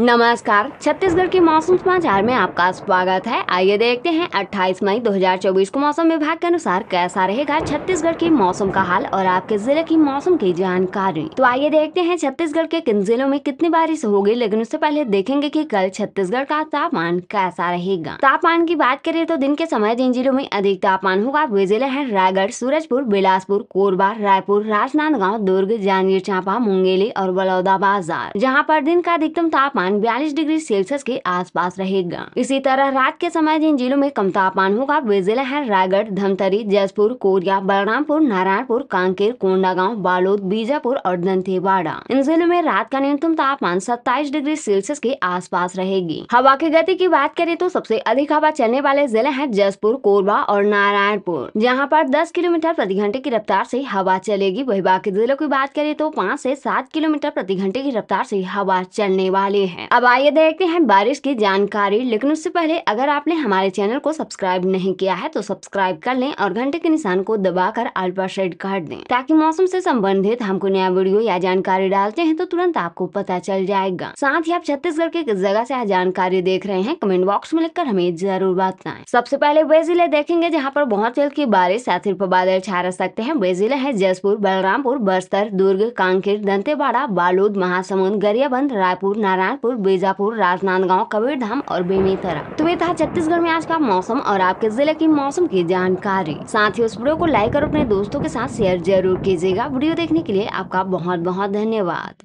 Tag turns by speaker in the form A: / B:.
A: नमस्कार छत्तीसगढ़ के मौसम समाचार में आपका स्वागत है आइए देखते हैं 28 मई 2024 को मौसम विभाग के अनुसार कैसा रहेगा छत्तीसगढ़ के मौसम का हाल और आपके जिले की मौसम की जानकारी तो आइए देखते हैं छत्तीसगढ़ के किन जिलों में कितनी बारिश होगी लेकिन उससे पहले देखेंगे कि कल छत्तीसगढ़ का तापमान कैसा रहेगा तापमान की बात करें तो दिन के समय जिन जिलों में अधिक तापमान होगा वे जिले हैं रायगढ़ सूरजपुर बिलासपुर कोरबा रायपुर राजनांदगांव दुर्ग जांजगीर चांपा मुंगेली और बलौदाबाजार जहाँ पर दिन का अधिकतम तापमान तापमान बयालीस डिग्री सेल्सियस के आसपास रहेगा इसी तरह रात के समय जिन जिलों में कम तापमान होगा वे जिले हैं रायगढ़ धमतरी जसपुर कोरिया बलरामपुर नारायणपुर कांकेर कोंडागांव बालोद बीजापुर और दंतेवाड़ा इन जिलों में रात का न्यूनतम तापमान सत्ताईस डिग्री सेल्सियस के आस रहेगी हवा की गति की बात करें तो सबसे अधिक हवा चलने वाले जिले हैं जसपुर कोरबा और नारायणपुर जहाँ पर दस किलोमीटर प्रति घंटे की रफ्तार ऐसी हवा चलेगी वही बाकी जिलों की बात करें तो पाँच से सात किलोमीटर प्रति घंटे की रफ्तार से हवा चलने वाले है हैं अब आइए देखते हैं बारिश की जानकारी लेकिन उससे पहले अगर आपने हमारे चैनल को सब्सक्राइब नहीं किया है तो सब्सक्राइब कर लें और घंटे के निशान को दबा कर पर शेड काट दें ताकि मौसम से संबंधित हमको नया वीडियो या जानकारी डालते हैं तो तुरंत आपको पता चल जाएगा साथ ही आप छत्तीसगढ़ के किस जगह ऐसी जानकारी देख रहे हैं कमेंट बॉक्स में लिखकर हमें जरूर बताए सबसे पहले वे जिले देखेंगे जहाँ पर बहुत जल्द की बारिश साथ ही बादल छा रह सकते हैं वे जिले है जसपुर बलरामपुर बस्तर दुर्ग कांकेर दंतेवाड़ा बालोद महासमुंद गरियाबंद रायपुर नारायण सहारनपुर बीजापुर राजनांदगांव कबीरधाम और बेमेतरा तो ये था छत्तीसगढ़ में आज का मौसम और आपके जिले की मौसम की जानकारी साथ ही उस वीडियो को लाइक और अपने दोस्तों के साथ शेयर जरूर कीजिएगा वीडियो देखने के लिए आपका बहुत बहुत धन्यवाद